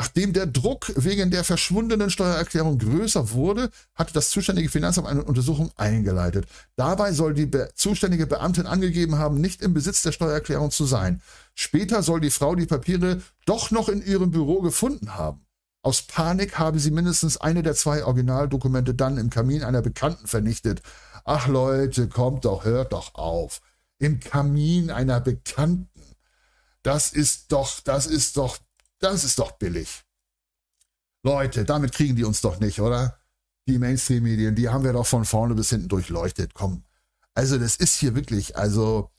Nachdem der Druck wegen der verschwundenen Steuererklärung größer wurde, hatte das zuständige Finanzamt eine Untersuchung eingeleitet. Dabei soll die be zuständige Beamtin angegeben haben, nicht im Besitz der Steuererklärung zu sein. Später soll die Frau die Papiere doch noch in ihrem Büro gefunden haben. Aus Panik habe sie mindestens eine der zwei Originaldokumente dann im Kamin einer Bekannten vernichtet. Ach Leute, kommt doch, hört doch auf. Im Kamin einer Bekannten. Das ist doch, das ist doch das ist doch billig. Leute, damit kriegen die uns doch nicht, oder? Die Mainstream-Medien, die haben wir doch von vorne bis hinten durchleuchtet. Komm. Also, das ist hier wirklich, also,